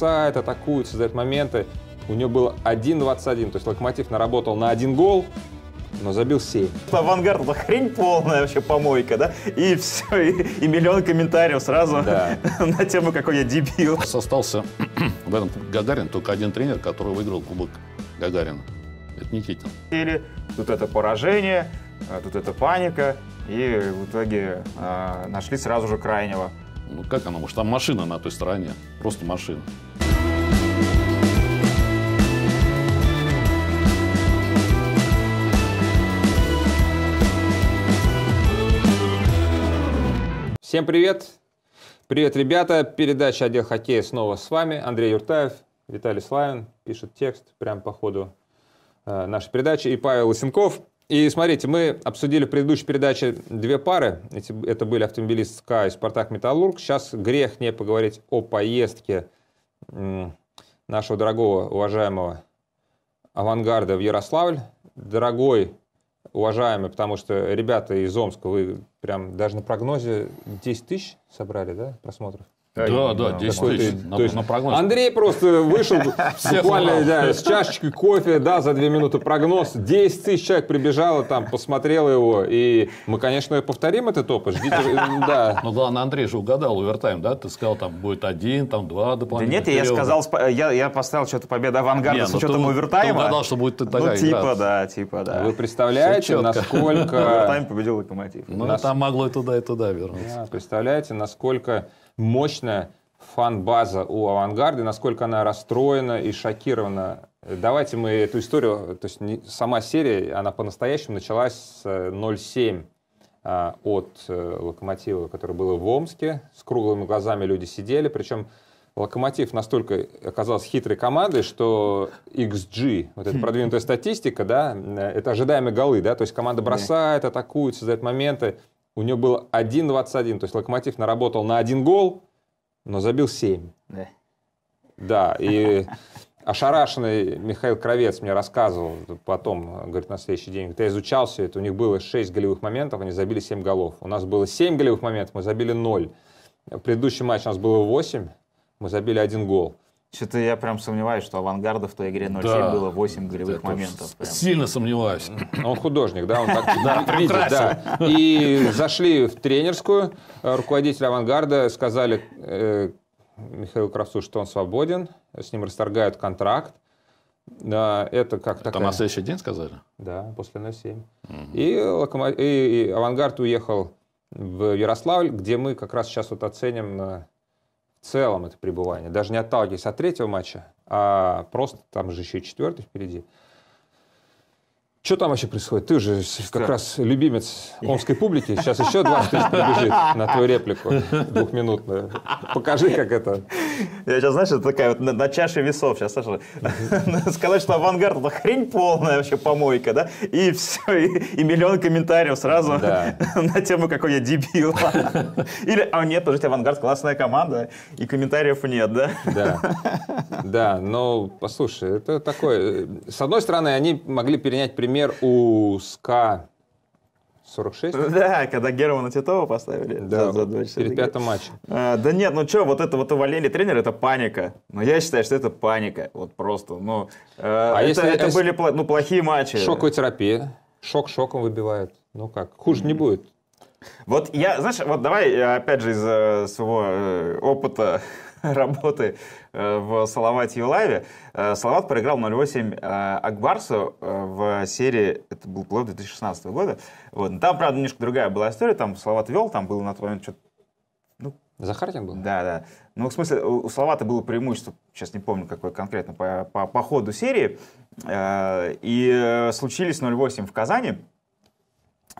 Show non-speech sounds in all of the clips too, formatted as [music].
сайт, атакует, создает моменты. У него был 1-21, то есть Локомотив наработал на один гол, но забил 7. Авангард — это хрень полная вообще, помойка, да? И все, и, и миллион комментариев сразу да. [laughs] на тему, какой я дебил. Остался [clears throat] в этом Гагарин только один тренер, который выиграл кубок Гагарина. Это Никитин. Или тут это поражение, а тут это паника, и в итоге э, нашли сразу же крайнего. Ну как оно, может, там машина на той стороне, просто машина. Всем привет! Привет, ребята! Передача «Отдел хоккея» снова с вами. Андрей Юртаев, Виталий Славин пишет текст прямо по ходу э, нашей передачи. И Павел Лысенков. И смотрите, мы обсудили в предыдущей передаче две пары. Эти, это были автомобилист СКА и Спартак Металлург. Сейчас грех не поговорить о поездке нашего дорогого, уважаемого авангарда в Ярославль. Дорогой уважаемые, потому что ребята из Омска, вы прям даже на прогнозе 10 тысяч собрали, да, просмотров? Да, э, да, да 10 тысяч на, то есть, на прогноз. Андрей просто вышел [laughs] буквально да, с чашечкой кофе, да, за 2 минуты прогноз. 10 тысяч человек прибежало там, посмотрел его. И мы, конечно, повторим этот опыт. Ждите, [laughs] да. Ну главное, Андрей же угадал овертайм, да? Ты сказал, там будет один, там два дополнительных Да нет, периода. я сказал, я, я поставил что-то победа авангарда нет, с ну, учетом ты, овертайма. Ты угадал, что будет такая Ну, типа, игра. да, типа, да. Вы представляете, насколько... [laughs] Овертайм победил локомотив. Ну, там могло и туда, и туда вернуться. Представляете, насколько мощная фан-база у «Авангарда», насколько она расстроена и шокирована. Давайте мы эту историю, то есть сама серия, она по-настоящему началась с 0,7 э, а, от э, «Локомотива», который был в Омске. С круглыми глазами люди сидели, причем Локомотив настолько оказался хитрой командой, что XG, вот эта хм. продвинутая статистика, да, э, это ожидаемые голы, да, то есть команда бросает, атакует, создает моменты у него было 1-21. То есть Локомотив наработал на один гол, но забил 7. Да. Да, и ошарашенный Михаил Кровец мне рассказывал потом, говорит, на следующий день, говорит, я изучал все это, у них было 6 голевых моментов, они забили 7 голов. У нас было 7 голевых моментов, мы забили 0. В предыдущем матче у нас было 8, мы забили один гол. Что-то я прям сомневаюсь, что авангарда в той игре 0-7 да. было 8 голевых моментов. Прям. Сильно сомневаюсь. А он художник, да, он так [laughs] видит, да. И зашли в тренерскую, руководитель авангарда сказали э, Михаилу Кравцу, что он свободен, с ним расторгают контракт. Да, это как это а такая... на следующий день сказали? Да, после 0-7. Угу. И, локомо... и, и авангард уехал в Ярославль, где мы как раз сейчас вот оценим на э, в целом это пребывание, даже не отталкиваясь от третьего матча, а просто там же еще и четвертый впереди, что там вообще происходит? Ты же как раз любимец омской публики. Сейчас еще 20 тысяч прибежит на твою реплику двухминутную. Покажи, как это. Я сейчас, знаешь, это такая вот на, на чаше весов сейчас, Саша. [laughs] Сказать, что авангард это хрень полная вообще помойка, да? И все, и, и миллион комментариев сразу [laughs] на тему, какой я дебил. Или, а нет, подождите, авангард классная команда, и комментариев нет, да? Да, да, но послушай, это такое... Э, с одной стороны, они могли перенять пример например, у СКА 46? Ну да, когда Германа Титова поставили да, за, за 2 часа. Перед пятым матчем. А, да нет, ну что, вот это вот уволили тренера, это паника. Но я считаю, что это паника. Вот просто, ну... Э, а это, если, это если... были ну, плохие матчи. Шоковая терапия. Шок шоком выбивает. Ну как, хуже mm-hmm. не будет. Вот я, знаешь, вот давай э, опять же из своего э, опыта [laughs] работы в Салавате и Лаве. Э, Салават проиграл 0-8 э, Акбарсу э, в серии, это был плей 2016 года. Вот. Там, правда, немножко другая была история, там Салават вел, там был на тот момент что-то ну, Захаркин был? Да, да. Ну, в смысле, у Словата было преимущество, сейчас не помню, какое конкретно, по, по, по ходу серии. и случились 0-8 в Казани.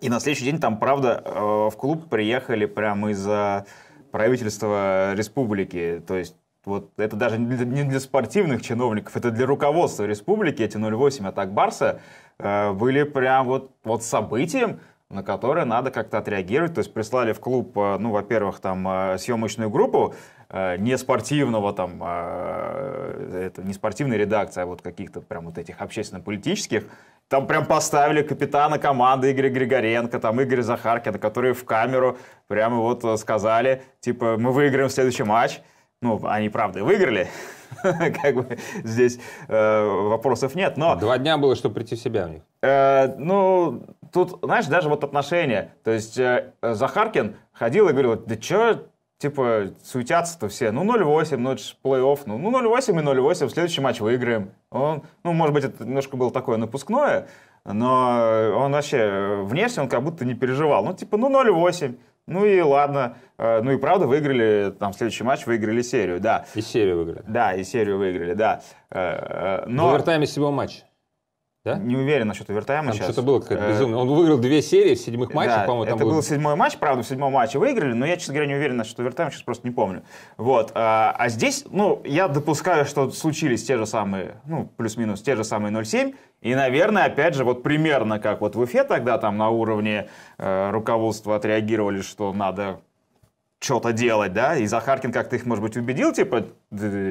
И на следующий день там, правда, в клуб приехали прямо из-за правительства республики. То есть вот это даже не для спортивных чиновников, это для руководства республики, эти 0,8 атак Барса э, были прям вот, вот событием, на которое надо как-то отреагировать. То есть прислали в клуб, э, ну, во-первых, там э, съемочную группу, э, не спортивного там, это не спортивной редакции, а вот каких-то прям вот этих общественно-политических, там прям поставили капитана команды Игоря Григоренко, там Игоря Захаркина, которые в камеру прямо вот сказали, типа, мы выиграем следующий матч. Ну, они, правда, выиграли. [laughs] как бы здесь э, вопросов нет, но... Два дня было, чтобы прийти в себя у них. Э, ну, тут, знаешь, даже вот отношения. То есть э, Захаркин ходил и говорил, да чё, типа, суетятся-то все. Ну, 0-8, ну, это плей-офф. Ну, ну 0-8 и 0-8, следующий матч выиграем. Он, ну, может быть, это немножко было такое напускное, но он вообще внешне он как будто не переживал. Ну, типа, ну, 0-8. Ну и ладно. Э, ну и правда выиграли, там следующий матч выиграли серию, да. И серию выиграли. Да, и серию выиграли, да. Э, э, но... В овертайме всего матч. Да? Не уверен насчет овертайма там сейчас. что-то было какое-то безумное. Он выиграл две серии в седьмых матчах, да, по-моему. Там это был... седьмой матч, правда, в седьмом матче выиграли, но я, честно говоря, не уверен насчет овертайма, сейчас просто не помню. Вот. А, а здесь, ну, я допускаю, что случились те же самые, ну, плюс-минус те же самые 0-7, и, наверное, опять же, вот примерно как вот в Уфе тогда там на уровне э, руководства отреагировали, что надо что-то делать, да, и Захаркин как-то их, может быть, убедил, типа,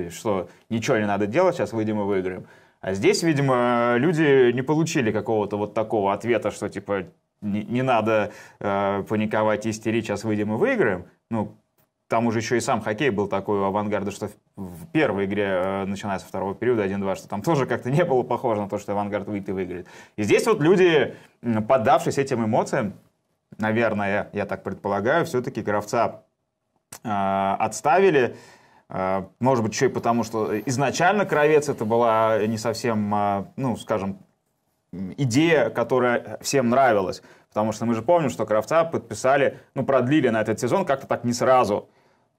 что ничего не надо делать, сейчас выйдем и выиграем. А здесь, видимо, люди не получили какого-то вот такого ответа, что, типа, не, не надо э, паниковать и истерить, сейчас выйдем и выиграем. Ну, там уже еще и сам хоккей был такой у авангарда, что в первой игре, э, начиная со второго периода 1-2, что там [laughs] тоже как-то не было похоже на то, что авангард выйдет и выиграет. И здесь вот люди, поддавшись этим эмоциям, наверное, я так предполагаю, все-таки Кравца э, отставили. Э, может быть, еще и потому, что изначально кравец это была не совсем, э, ну, скажем, идея, которая всем нравилась. Потому что мы же помним, что Кравца подписали, ну, продлили на этот сезон как-то так не сразу.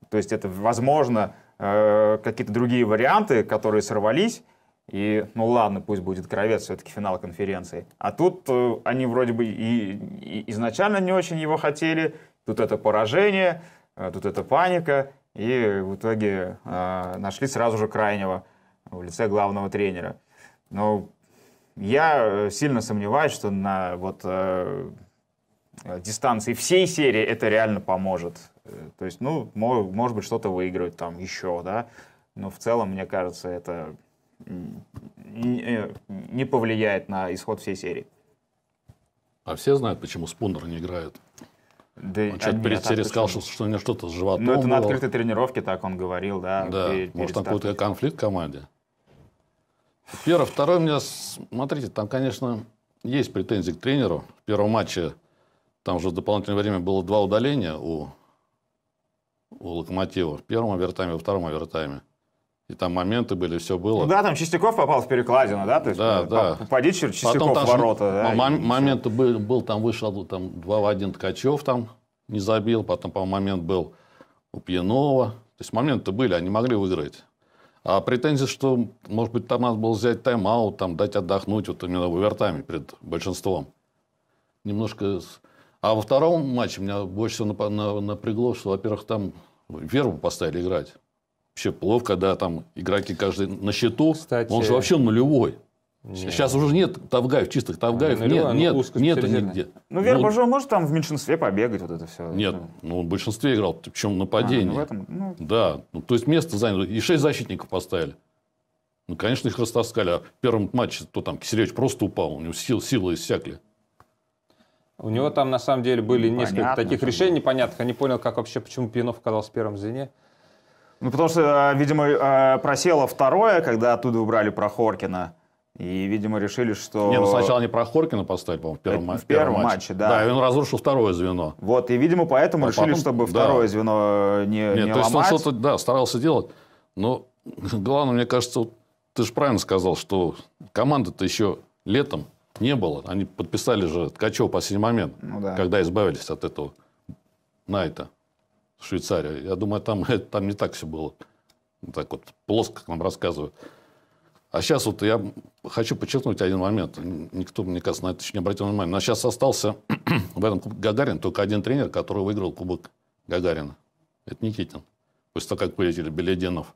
То есть это, возможно, э, какие-то другие варианты, которые сорвались, и ну ладно, пусть будет кровец, все-таки финал конференции. А тут э, они вроде бы и, и изначально не очень его хотели, тут это поражение, э, тут это паника, и в итоге э, нашли сразу же крайнего в лице главного тренера. Но я сильно сомневаюсь, что на вот Э, дистанции всей серии это реально поможет. Э, то есть, ну, может, быть, что-то выиграют там еще, да. Но в целом, мне кажется, это э, не повлияет на исход всей серии. А все знают, почему Спунер не играет? Да, он что-то перед серией сказал, что, что у него что-то с животом Ну, это было. на открытой тренировке так он говорил, да. Да, перед, может, там какой-то конфликт в команде. Первое. Второе, у меня, смотрите, там, конечно, есть претензии к тренеру. В первом матче там уже в дополнительное время было два удаления у, у Локомотива. В первом овертайме, во втором овертайме. И там моменты были, все было. Ну, да, там Чистяков попал в перекладину, да? То есть, да, да. Попади через Чистяков Потом ворота. Же, да, момент был, был, там вышел там, 2 в 1 Ткачев там не забил. Потом, по момент был у Пьянова. То есть моменты были, они могли выиграть. А претензии, что, может быть, там надо было взять тайм-аут, там, дать отдохнуть вот именно в овертайме перед большинством. Немножко а во втором матче меня больше всего напрягло, что, во-первых, там вербу поставили играть. Вообще плов, когда там игроки каждый на счету, Кстати, он же вообще нулевой. Нет. Сейчас уже нет Тавгаев, чистых Тавгаев нет ну, нет, нет, нигде. Ну, Верба ну, же может там в меньшинстве побегать вот это все. Нет, ну, он ну, в большинстве играл, причем нападение. А, ну, в этом, ну... Да, ну, то есть место занято, и шесть защитников поставили. Ну, конечно, их растаскали. А в первом матче, то там Киселевич просто упал, у него сил, силы иссякли. У него там на самом деле были Понятно, несколько таких решений непонятных. Я не понял, как вообще, почему Пинов оказался в первом звене. Ну, потому что, а, видимо, а, просело второе, когда оттуда убрали Прохоркина. И, видимо, решили, что... Не, ну сначала не про Хоркина поставили, по-моему, в первом, в первом матче. матче. Да, да и он разрушил второе звено. Вот, и, видимо, поэтому а решили, потом... чтобы да. второе звено э, не, Нет, не то ломать. есть он что-то, да, старался делать. Но [laughs] главное, мне кажется, вот, ты же правильно сказал, что команда-то еще летом не было. Они подписали же Ткачева в последний момент, ну, да. когда избавились от этого Найта в Швейцарии. Я думаю, там, [laughs] там не так все было. Вот так вот плоско, как нам рассказывают. А сейчас вот я хочу подчеркнуть один момент. Никто, мне кажется, на это еще не обратил внимания. Но сейчас остался [clears throat] в этом Кубке Гагарин только один тренер, который выиграл Кубок Гагарина. Это Никитин. После того, как вылетели Белединов.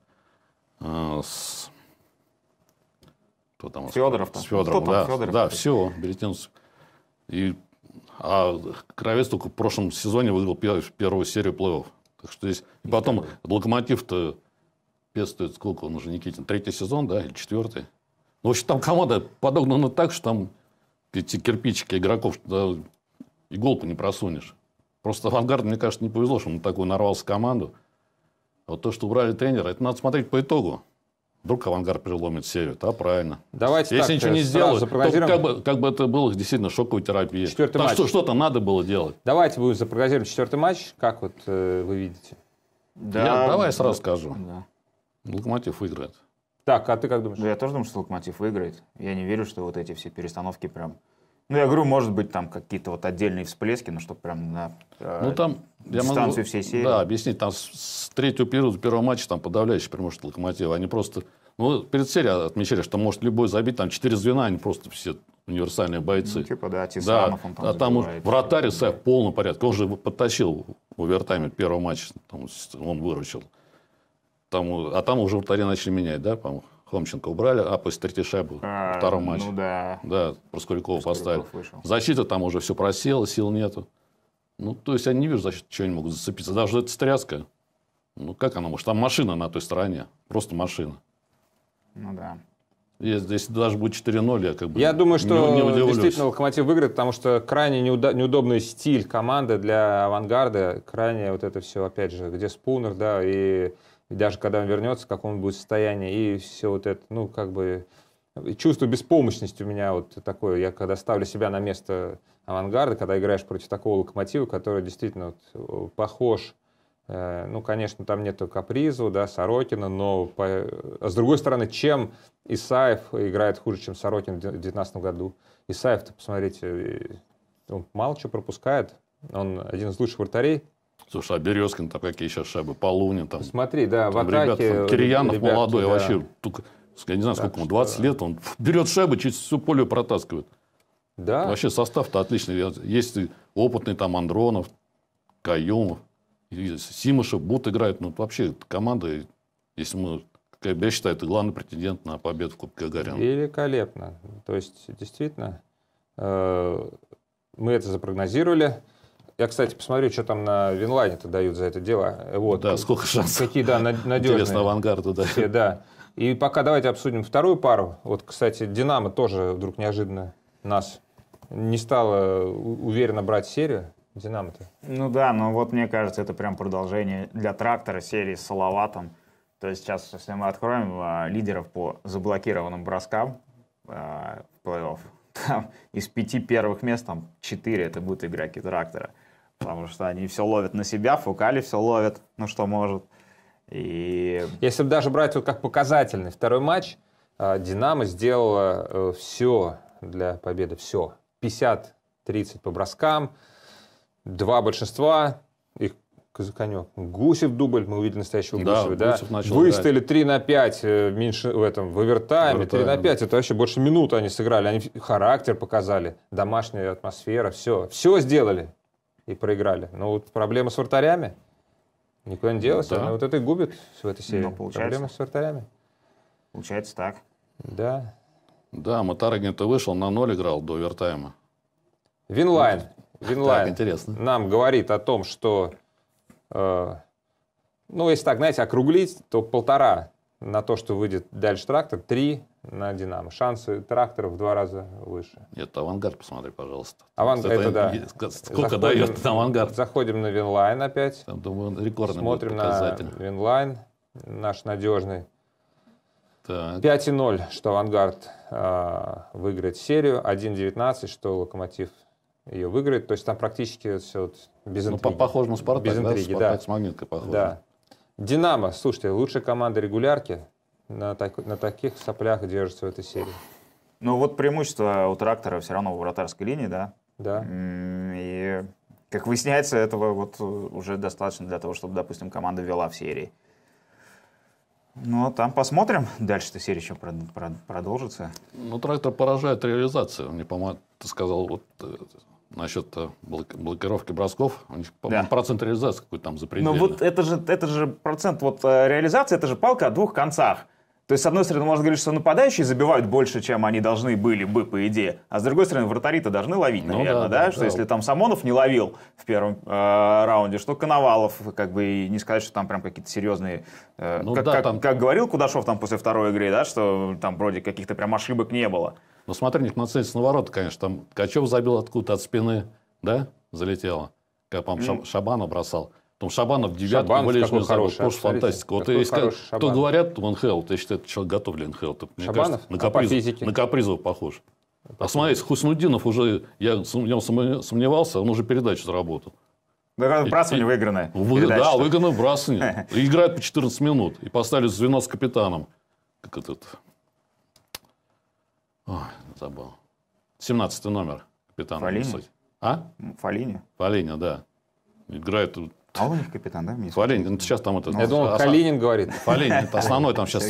э, с кто там? Федоров. С Федоров, да. Федоров? Да, все, Беретинцев. И, а Кровец только в прошлом сезоне выиграл первую серию плей-офф. Так что здесь... И потом Локомотив-то пестует сколько он уже, Никитин? Третий сезон, да, или четвертый? Ну, в общем, там команда подогнана так, что там эти кирпичики игроков что иголку не просунешь. Просто авангард, мне кажется, не повезло, что он такую нарвался команду. А вот то, что убрали тренера, это надо смотреть по итогу. Вдруг авангард переломит серию, да, правильно. Давайте Если так, ничего э, не сделают, то как бы, как бы это было действительно шоковой терапией. Четвертый Потому матч. что что-то надо было делать. Давайте будем запрогнозируем четвертый матч, как вот э, вы видите? Да. Я, давай я сразу скажу. Да. Локомотив выиграет. Так, а ты как думаешь? Да я тоже думаю, что Локомотив выиграет. Я не верю, что вот эти все перестановки прям ну, я говорю, может быть, там какие-то вот отдельные всплески, но ну, чтобы прям на э, ну, там, дистанцию я могу, всей серии. Да, объяснить. Там с третьего периода первого матча там подавляющее преимущество локомотива. Они просто... Ну, перед серией отмечали, что может любой забить. Там четыре звена, они просто все универсальные бойцы. Ну, типа, да, Тисанов да, он там А там уж вратарь Исаев в полном порядке. Он же подтащил в овертайме первого матча. Там, он выручил. Там, а там уже вратари начали менять, да, по-моему? Хомченко убрали, а после Третьяша был а, во втором матче. Ну да. Да, Проскурякова поставили. Вышел. Защита там уже все просела, сил нету. Ну, то есть, я не вижу, за что они могут зацепиться. Даже эта стряска. Ну, как она может? Там машина на той стороне. Просто машина. Ну да. Если даже будет 4-0, я как бы Я думаю, что не, не действительно Локомотив выиграет, потому что крайне неуда- неудобный стиль команды для авангарда, крайне вот это все, опять же, где Спунер, да, и и даже когда он вернется, в каком он будет состоянии, и все вот это, ну, как бы, чувство беспомощности у меня вот такое, я когда ставлю себя на место авангарда, когда играешь против такого локомотива, который действительно вот э, похож, э, ну, конечно, там нету Капризу, да, Сорокина, но по... а с другой стороны, чем Исаев играет хуже, чем Сорокин в 2019 году? Исаев-то, посмотрите, э, он мало что пропускает, он один из лучших вратарей Слушай, а Березкин, там какие сейчас шайбы, Полунин там. Смотри, да, там, в атаке... Ребят, там, Кирьянов ребят, молодой, да. вообще, только, я не знаю, сколько ему, 20 что... лет, он берет шайбы, через всю поле протаскивает. Да. Вообще состав-то отличный. Есть опытный там Андронов, Каюмов, Симышев, Бут играет. Ну, вообще, команда, если мы я считаю, это главный претендент на победу в Кубке Гагарина. Великолепно. То есть, действительно, э, мы это запрогнозировали. Я, кстати, посмотрю, что там на Винлайне-то дают за это дело. Вот. Да, сколько шансов. Какие, да, надежные. Интересно, авангарду, да. Все, да. И пока давайте обсудим вторую пару. Вот, кстати, «Динамо» тоже вдруг неожиданно нас не стало уверенно брать серию. «Динамо»-то. Ну да, но вот мне кажется, это прям продолжение для «Трактора» серии с «Салаватом». То есть сейчас, если мы откроем а, лидеров по заблокированным броскам а, в плей-офф, [laughs] там из пяти первых мест там четыре это будут игроки «Трактора» потому что они все ловят на себя, Фукали все ловят, ну что может. И... Если бы даже брать вот как показательный второй матч, э, Динамо сделала э, все для победы, все. 50-30 по броскам, два большинства, их Казаканек. Гусев дубль, мы увидели настоящего да, Гусева. Да? Гусев начал Выставили играть. 3 на 5 э, меньше в этом, в овертайме, овертайме. 3 на 5. Это вообще больше минуты они сыграли. Они характер показали, домашняя атмосфера, все. Все сделали и проиграли. Но вот проблема с вратарями. Никуда не делась. Ну да. Она вот это и губит в этой ну, серии. Но Проблема с вратарями. Получается так. Да. Да, Матарагин то вышел, на ноль играл до овертайма. Винлайн. Винлайн. Так, интересно. Нам говорит о том, что... Э, ну, если так, знаете, округлить, то полтора на то, что выйдет дальше трактор, 3 на «Динамо». Шансы трактора в два раза выше. Нет, «Авангард» посмотри, пожалуйста. «Авангард», это, это да. Сколько заходим, дает «Авангард»? Заходим на «Винлайн» опять. Там, думаю, рекордный Смотрим на «Винлайн», наш надежный. 5-0, что «Авангард» э, выиграет серию, 1-19, что «Локомотив» ее выиграет. То есть там практически все вот без ну, интриги. Ну, похоже на «Спартак», без интриги, да? «Спартак» да. с «Магниткой» похоже. Да. Динамо, слушайте, лучшая команда регулярки на, так, на таких соплях держится в этой серии. Ну вот преимущество у трактора все равно в вратарской линии, да? Да. И, как выясняется, этого вот э, уже достаточно для того, чтобы, допустим, команда вела в серии. Ну, а там посмотрим. дальше эта серия еще продолжится. Ну, трактор поражает реализацию. Мне, по-моему, ты сказал, вот э, насчет э, блокировки бросков, у них да. процент реализации какой-то там запредельный. Ну вот это же, это же процент вот э, реализации, это же палка о двух концах. То есть, с одной стороны, можно говорить, что нападающие забивают больше, чем они должны были бы, по идее. А с другой стороны, вратари-то должны ловить, наверное, ну, да, да, да? Что да. если там Самонов не ловил в первом э, раунде, что Коновалов, как бы, и не сказать, что там прям какие-то серьезные... Э, ну, как, да, как, там... как говорил Кудашов там после второй игры, да, что там вроде каких-то прям ошибок не было. Но ну, смотри, не непосредственно ворота, конечно. Там Качев забил откуда-то от спины, да, залетело. Когда, по mm. Шабана бросал. Потом Шабанов девятку Шабанов вылежную забыл. Хороший, Тоже фантастика. Вот и кто говорят в Хелл, я считаю, этот человек готов для НХЛ. Ты, мне Кажется, а на, каприз, а физике? на Капризова похож. А, а смотрите, Хуснудинов уже, я в нем сомневался, он уже передачу заработал. Да, выбрасывание выигранное. Вы, да, что? выигранное выбрасывание. [laughs] Играет по 14 минут. И поставили звено с капитаном. Как этот Ой, забыл. 17 номер, капитан. Фалини? А? Фалини. Фалини, да. Играет тут. А он у них капитан, да? Фалинин, ну, сейчас там это... Ну, Я думал, Калинин говорит. Фалинин, это основной там сейчас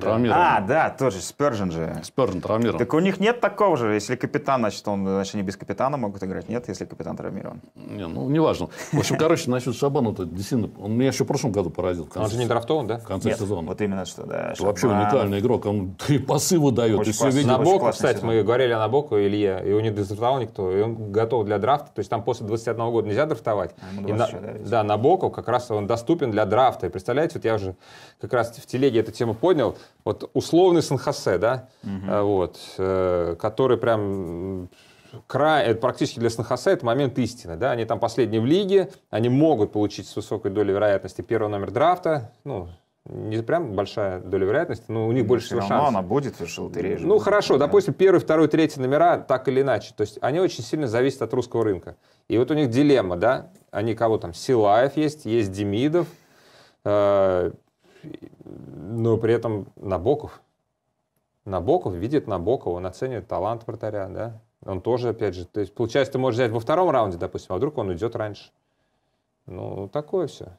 травмирован. А, да, тоже, Спержин же. Спержин травмирован. Так у них нет такого же, если капитан, значит, он, значит, они без капитана могут играть. Нет, если капитан травмирован. Не, ну, неважно. В общем, короче, насчет Шабана, это действительно, он меня еще в прошлом году поразил. Он же не драфтован, да? В конце нет, сезона. вот именно что, да. Это вообще уникальный игрок, он три [laughs] пасы выдает, очень и все видит. На боку, кстати, сезон. мы говорили о Набоку, Илья, его не драфтовал никто, и он готов для драфта, то есть там после 21 года нельзя драфтовать, а, на, еще, да? Да, Набоков как раз он доступен для драфта. И представляете, вот я уже как раз в телеге эту тему поднял. Вот условный Сан-Хосе, да, угу. вот, э, который прям край, это практически для Сан-Хосе это момент истины. Да? Они там последние в лиге, они могут получить с высокой долей вероятности первый номер драфта, ну, не прям большая доля вероятности, но у них ну, больше всего шансов. она будет, потому что Ну, будет, хорошо, да. допустим, первый, второй, третий номера так или иначе. То есть они очень сильно зависят от русского рынка. И вот у них дилемма, да? Они кого там? Силаев есть, есть Демидов, э, но при этом Набоков. Набоков видит Набокова, он оценивает талант вратаря, да? Он тоже, опять же, то есть, получается, ты можешь взять во втором раунде, допустим, а вдруг он уйдет раньше. Ну, такое все.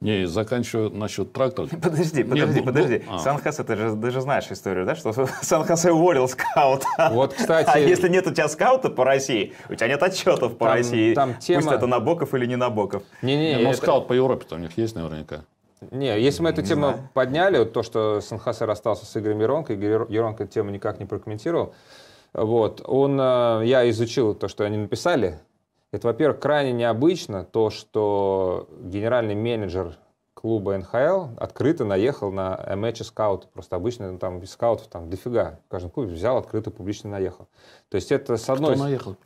Не, заканчиваю насчет тракторов. [laughs] Подожди, подожди, Нет, ну, подожди. Ну, а. Санхас, ты же, ты же знаешь историю, да, что [laughs] Санхас уволил скаута. [laughs] Вот, кстати... А если нет у тебя скаута по России, у тебя нет отчетов по там, России. Там тема... Пусть это Набоков или не Набоков. Не, не, не, ну, это... скаут по Европе-то у них есть наверняка. Не, если мы эту не тему знаю. подняли, вот то, что Санхасер расстался с Игорем Еронко, Игорь Еронко эту тему никак не прокомментировал, вот, он, э, я изучил то, что они написали, это, во-первых, крайне необычно то, что генеральный менеджер клуба НХЛ открыто наехал на матчи скаут. Просто обычно ну, там скаутов там дофига. В каждом клубе взял, открыто, публично наехал. То есть это с одной... Кто наехал?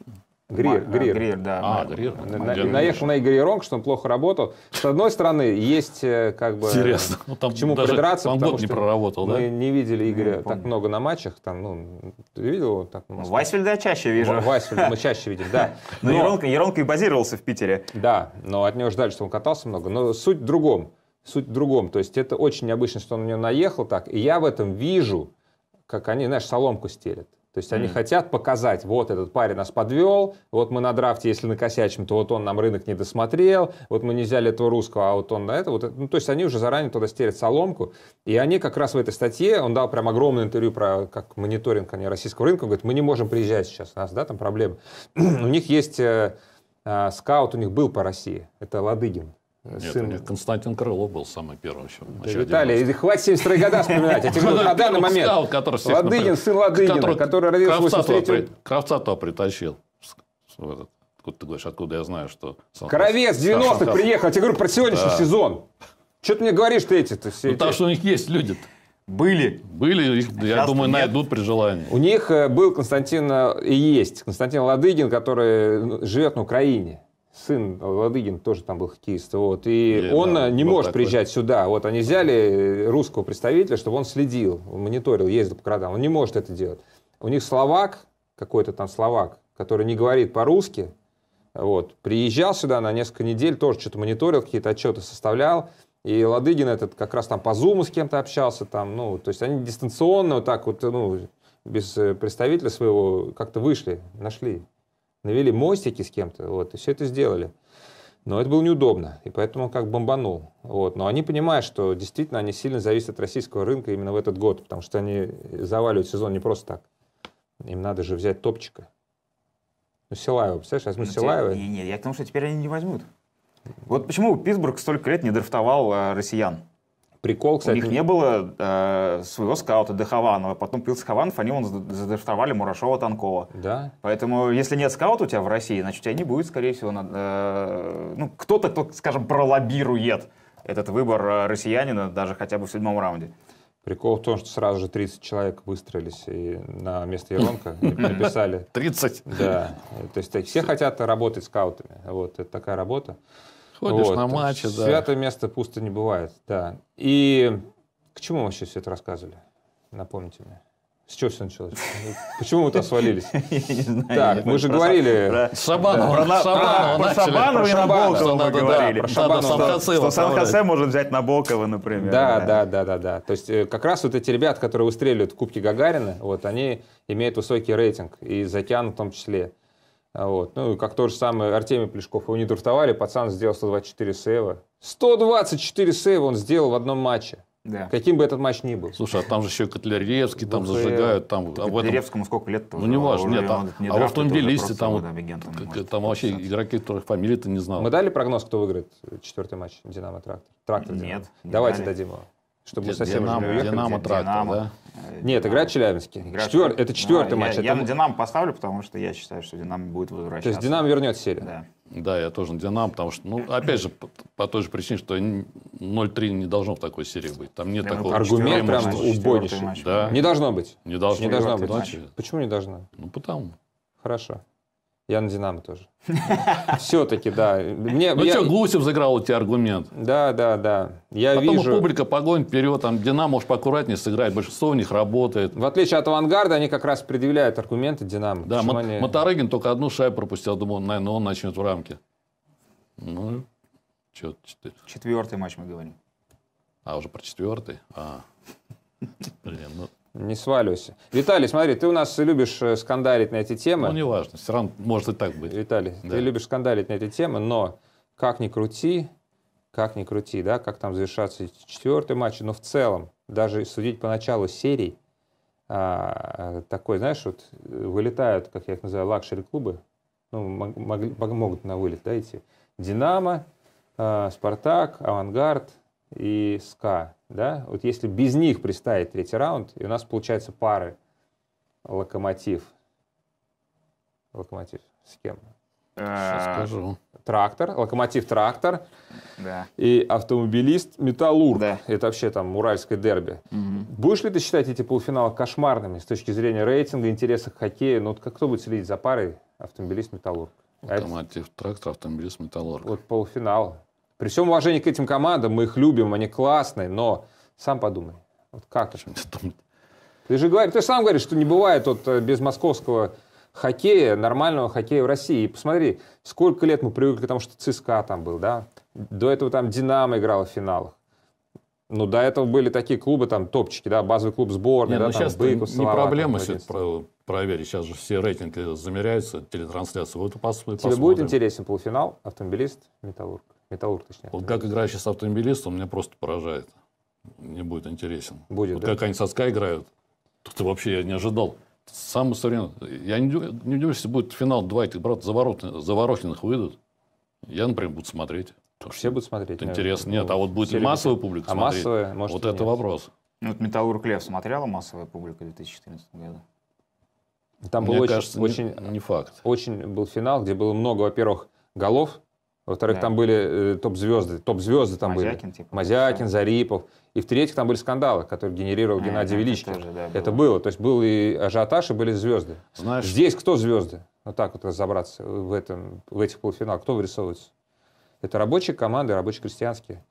Грир, Ма, Грир. Грир, да. А, Майкл. Грир. На, наехал на Игоря Еронг, что он плохо работал. С одной стороны, есть э, как бы... Интересно. Ну, там к чему даже придраться, он год не проработал, да? Мы не видели Игоря не так много на матчах. Там, ну, ты видел его так? Ну, Вайсфельда чаще вижу. Вайсфельда мы чаще видим, да. Но Еронг, Еронг и базировался в Питере. Да, но от него ждали, что он катался много. Но суть в другом. Суть в другом. То есть это очень необычно, что он на него наехал так. И я в этом вижу, как они, знаешь, соломку стелят. То есть они mm. хотят показать, вот этот парень нас подвел, вот мы на драфте, если накосячим, то вот он нам рынок не досмотрел, вот мы не взяли этого русского, а вот он на это. Вот, это. ну, то есть они уже заранее туда стерят соломку. И они как раз в этой статье, он дал прям огромное интервью про как мониторинг они, российского рынка, он говорит, мы не можем приезжать сейчас, у нас да, там проблемы. [clears throat] у них есть, э, э, скаут у них был по России, это Ладыгин. Э, нет, сын... Нет, Константин Крылов был самый первый еще. Да, Виталий, 90. хватит 73 года вспоминать. Я тебе говорю, на [laughs] данный момент. Ладыгин, сын Ладыгина, который родился в 83 Кравца-то притащил. Откуда ты говоришь, откуда я знаю, что... Кровец 90-х приехал. Я тебе говорю про сегодняшний сезон. Что ты мне говоришь, ты эти-то все? Ну, потому что у них есть люди были. Были, их, я думаю, нет. найдут при желании. У них э, был Константин э, и есть Константин Ладыгин, который живет на Украине сын Ладыгин тоже там был хоккеист, вот, и, и он да, э, не может такой. приезжать сюда, вот, они взяли э, русского представителя, чтобы он следил, мониторил, ездил по городам, он не может это делать. У них словак, какой-то там словак, который не говорит по-русски, вот, приезжал сюда на несколько недель, тоже что-то мониторил, какие-то отчеты составлял, и Ладыгин этот как раз там по зуму с кем-то общался, там, ну, то есть они дистанционно вот так вот, ну, без э, представителя своего как-то вышли, нашли навели мостики с кем-то, вот, и все это сделали. Но это было неудобно, и поэтому как бомбанул. Вот. Но они понимают, что действительно они сильно зависят от российского рынка именно в этот год, потому что они заваливают сезон не просто так. Им надо же взять топчика. Ну, Силаева, представляешь, возьмут ну, Силаева. Нет, нет, я к тому, что теперь они не возьмут. Вот почему Питтсбург столько лет не драфтовал э, россиян? Прикол, кстати... У них не было э, своего скаута Дехованова, потом появился Хованов, они вон задрафтовали Мурашова Танкова. Да. Поэтому, если нет скаута у тебя в России, значит, у тебя не будет, скорее всего, над, э, ну, кто-то, кто, скажем, пролоббирует этот выбор э, россиянина даже хотя бы в седьмом раунде. Прикол в том, что сразу же 30 человек выстроились и на место Еронка и [laughs] написали. 30? Да. То есть все хотят работать скаутами. Вот, это такая работа. Ходишь вот. на матчи, Святое да. Святое место пусто не бывает, да. И к чему вообще все это рассказывали? Напомните мне. С чего все началось? Почему мы-то свалились? [laughs] Так, мы же говорили... Шабанова. Про Шабанова и Набокова мы говорили. Что Сан-Хосе может взять Набокова, например. Да, да, да, да, да. То есть э, как раз вот эти ребята, которые выстреливают в Кубке Гагарина, вот они имеют высокий рейтинг, и из в том числе. А вот. Ну, как то же самое Артемий Плешков, его не дуртовали, пацан сделал 124 сейва. 124 сейва он сделал в одном матче. Да. Каким бы этот матч ни был. Слушай, а там же еще и Котляревский, там э, зажигают, там... Так, а в этом... сколько лет-то? Ну, не важно, нет, а- там, не а в автомобилисте там, вот, там, там вообще игроки, которых фамилии ты не знал. Мы дали прогноз, кто выиграет четвертый матч Динамо-Трактор? Трактор, Трактор Нет, Динамо. не Давайте дали. дадим его. Чтобы Ди- совсем Динамо, уехали. Динамо, Трактор, Динамо. да? Э, нет, игра в Челябинске. Игра Четвер... Это четвертый да, ну, матч. Я, это... я на Динамо поставлю, потому что я считаю, что Динамо будет возвращаться. То есть Динамо вернет серию? Да. Да, я тоже на Динамо, потому что, ну, опять же, по, по той же причине, что 0-3 не должно в такой серии быть. Там нет да, такого... Аргумент прям убойнейший. Да. Не должно быть. Не должно, не должно быть. Матч. Почему не должно? Ну, потому. Хорошо. Я на «Динамо» тоже. Все-таки, да. Мне, ну я... что, Гусев заиграл у тебя аргумент. Да, да, да. Я Потом вижу... публика погонит вперед, там «Динамо» уж поаккуратнее сыграет, большинство у них работает. В отличие от «Авангарда», они как раз предъявляют аргументы «Динамо». Да, Мат... они... Моторыгин только одну шайбу пропустил, думаю, наверное, он начнет в рамке. Ну, что, четыре. Четвертый матч мы говорим. А, уже про четвертый? А. Блин, ну... Не сваливайся. Виталий, смотри, ты у нас любишь э, скандалить на эти темы. Ну, неважно, все равно может и так быть. Виталий, да. ты любишь скандалить на эти темы, но как ни крути, как ни крути, да, как там завершаться четвертый матч, но в целом, даже судить по началу серий, а, такой, знаешь, вот вылетают, как я их называю, лакшери-клубы, ну, могли, могут на вылет, да, идти. Динамо, а, Спартак, Авангард и СКА да, вот если без них представить третий раунд, и у нас получается пары Локомотив. Локомотив с кем? Сейчас э, скажу. Трактор, локомотив-трактор да. и автомобилист-металлург. Да. Это вообще там уральское дерби. Угу. Будешь ли ты считать эти полуфиналы кошмарными с точки зрения рейтинга, интереса к хоккею? Ну, вот как кто будет следить за парой автомобилист-металлург? Локомотив-трактор, автомобилист-металлург. Вот полуфинал. При всем уважении к этим командам, мы их любим, они классные, но сам подумай, вот как же. Ты же говоришь, ты же сам говоришь, что не бывает вот э, без московского хоккея, нормального хоккея в России. И посмотри, сколько лет мы привыкли к тому, что ЦСКА там был, да? До этого там «Динамо» играл в финалах. Ну, до этого были такие клубы, там, топчики, да, базовый клуб сборной, да, ну, там, сейчас Быку, Не проблема там, сейчас про проверить, сейчас же все рейтинги замеряются, телетрансляции. Вот пос Тебе будет интересен полуфинал автомобилист «Металлург»? Металлург, точнее. Вот как играю сейчас автомобилист, он меня просто поражает. Мне будет интересен. Будет, вот да? Как они соска играют, это вообще я не ожидал. Самый современное. Я не, не удивлюсь, если будет финал два этих брат заворот, заворотенных выйдут. Я, например, буду смотреть. Потому все будут смотреть. Это интересно. Нет, а ну, а вот будет ли массовая публика а смотреть? массовая, может, Вот это нет. вопрос. Ну, вот «Металлург Лев» смотрела массовая публика в 2014 году? Там Мне был кажется, очень, не, не факт. Очень был финал, где было много, во-первых, голов, во-вторых, да. там были э, топ-звезды, топ-звезды там Мазякин, были. Типа, Мазякин, да. Зарипов. И в-третьих, там были скандалы, которые генерировал а, Геннадий это да, было. Это было. То есть был и ажиотаж, и были звезды. Знаешь, Здесь кто звезды? Вот так вот разобраться в, этом, в этих полуфиналах. Кто вырисовывается? Это рабочие команды, рабочие крестьянские.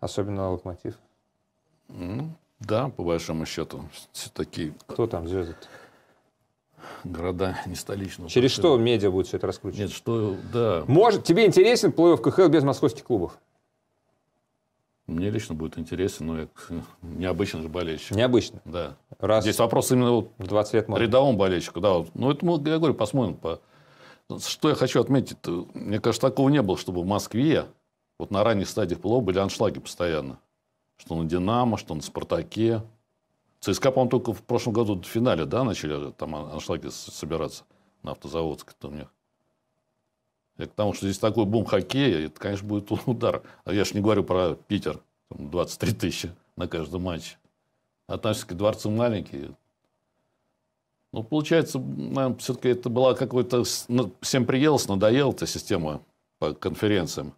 Особенно «Локомотив». Да, по большому счету. Все-таки... Кто там звезды -то? города не столичного. Через что медиа будет все это раскручивать? Нет, что, да. Может, тебе интересен плей-офф КХЛ без московских клубов? Мне лично будет интересен, но я необычный же болельщик. Необычно? Да. Раз Здесь вопрос именно вот 20 лет можно. рядовому болельщику. Да, вот. Ну, это мы, я говорю, посмотрим. По... Что я хочу отметить, мне кажется, такого не было, чтобы в Москве вот на ранних стадиях плей были аншлаги постоянно. Что на «Динамо», что на «Спартаке». ЦСКА, по-моему, только в прошлом году в финале, да, начали там а, аншлаги собираться на автозаводске у них. Я к тому, что здесь такой бум хоккея, это, конечно, будет [laughs] удар. А я же не говорю про Питер, там 23 тысячи на каждый матч. А там все-таки дворцы маленькие. Ну, получается, наверное, все-таки это была какой-то... Всем приелась, надоела эта система по конференциям.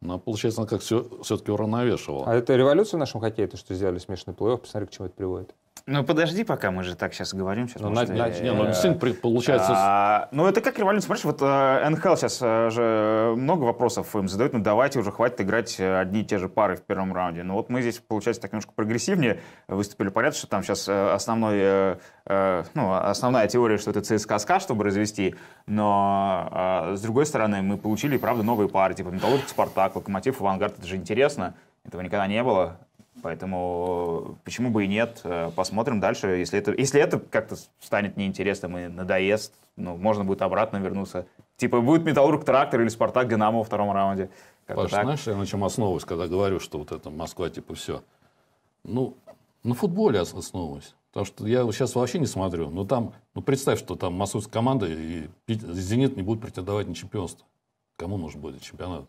Но, получается, она как все, все-таки уравновешивала. А это революция в нашем хоккее, то, что сделали смешанный плей-офф, посмотри, к чему это приводит. Ну подожди, пока мы же так сейчас говорим. Сейчас, ну, может, на, на, не, ну действительно э, получается. А, ну это как революция, Смотришь, Вот э, НХЛ сейчас э, же много вопросов им задают. Ну давайте уже хватит играть одни и те же пары в первом раунде. Ну вот мы здесь получается так немножко прогрессивнее выступили. Понятно, что там сейчас основной, ну основная теория, что это ЦСКА, чтобы развести. Но с другой стороны мы получили, правда, новые пары типа Металлург, Спартак, Локомотив, Авангард. Это же интересно. Этого никогда не было. Поэтому э, почему бы и нет? Э, посмотрим дальше. Если это, если это как-то станет неинтересным и надоест, ну, можно будет обратно вернуться. Типа будет Металлург Трактор или Спартак Динамо во втором раунде. Как Паш, так. знаешь, я на чем основываюсь, когда говорю, что вот это Москва, типа, все. Ну, на футболе основываюсь. Потому что я сейчас вообще не смотрю. Но ну, там, ну представь, что там московская команда и «Зенит» не будут претендовать на чемпионство. Кому нужен будет чемпионат?